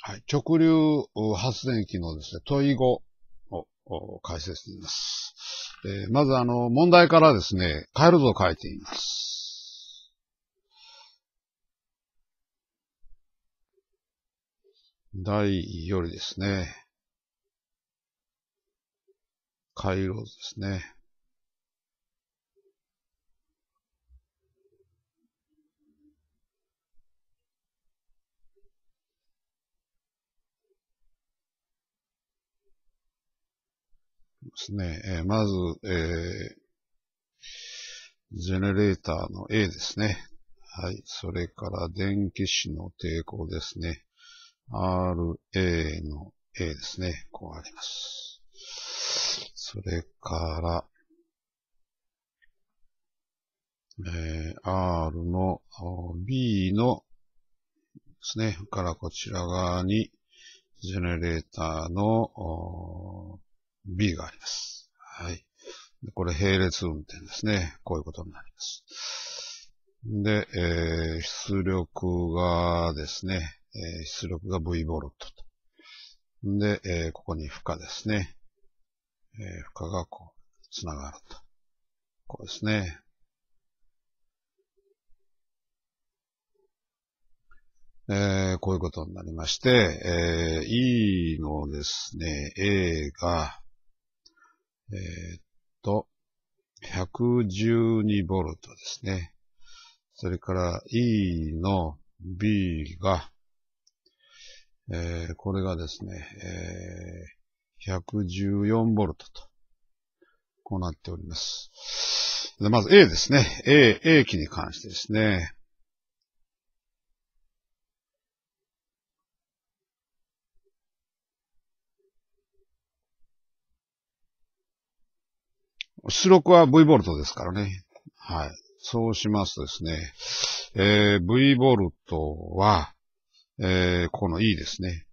はい、直流発電機のですね、問い5を解説してます。えー、まずあの、問題からですね、回路図を書いています。第よりですね。回路図ですね。ですね、えー、まず、えー、ジェネレーターの A ですね。はい。それから電気子の抵抗ですね。RA の A ですね。こうあります。それから、えー、R の B のですね。からこちら側に、ジェネレーターの B があります。はい。これ並列運転ですね。こういうことになります。で、えー、出力がですね、えー、出力が V ボルトと。で、えー、ここに負荷ですね。えー、負荷がこう、つながると。こうですね。えー、こういうことになりまして、えー、E のですね、A が、えー、っと、112 v ですね。それから E の B が、えー、これがですね、えー、114 v と、こうなっております。まず A ですね。A、A 機に関してですね。出力は V ボルトですからね。はい。そうしますとですね、えー、V ボルトは、えー、この E ですね。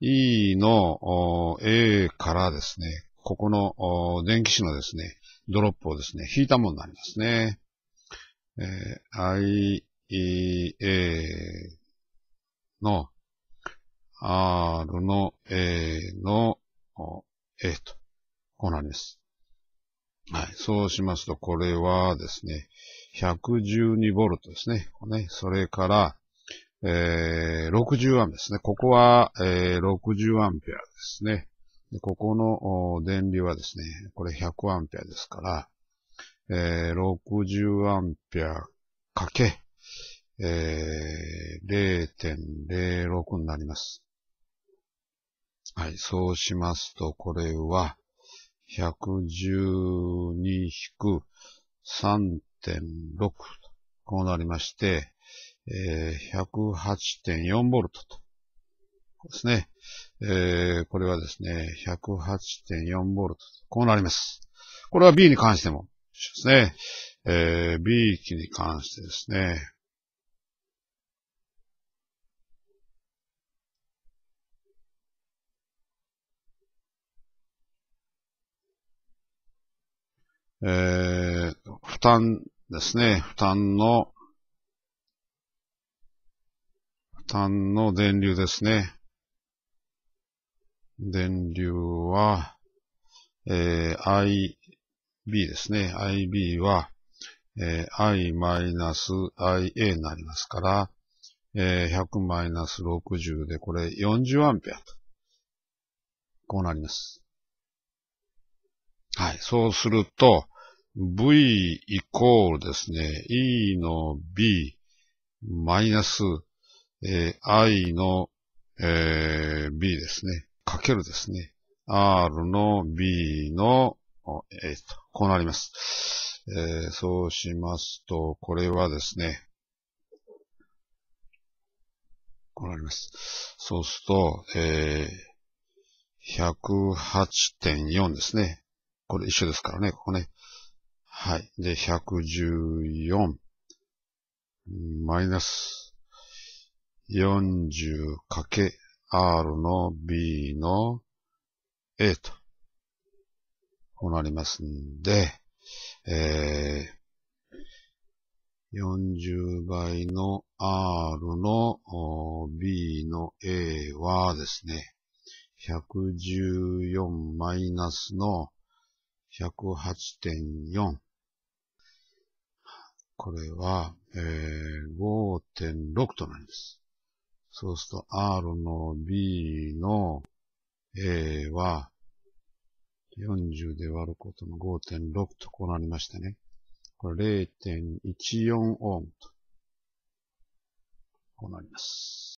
E の A からですね、ここの電気紙のですね、ドロップをですね、引いたものになりますね。えー、IEA の R の A の A と、こうなります。はい。そうしますと、これはですね、112ボルトですね。ねそれから、えー、60アンですね。ここは、えー、60アンペアですね。でここの電流はですね、これ100アンペアですから、えー、60アンペアかけ、えー、0.06になります。はい。そうしますと、これは、112引く3.6。こうなりまして、えー、108.4ボルトと。ですね。えー、これはですね、108.4ボルト。こうなります。これは B に関してもですね。えー、B 機に関してですね。えー、負担ですね。負担の、負担の電流ですね。電流は、えー、IB ですね。IB は、えー、I-IA になりますから、えー、100-60でこれ4 0アと。こうなります。はい。そうすると、v イコールですね、e の b マイナス、え i の、えー、b ですね、かけるですね、r の b の a と、こうなります。えー、そうしますと、これはですね、こうなります。そうすると、えー、108.4ですね。これ一緒ですからね、ここね。はい。で、114。マイナス 40×R の B の A と。こうなりますんで、えー、40倍の R の B の A はですね、114マイナスの108.4これは、えー、5.6となります。そうすると R の B の A は40で割ることの5.6とこうなりましたね。これ0.14オームとこうなります。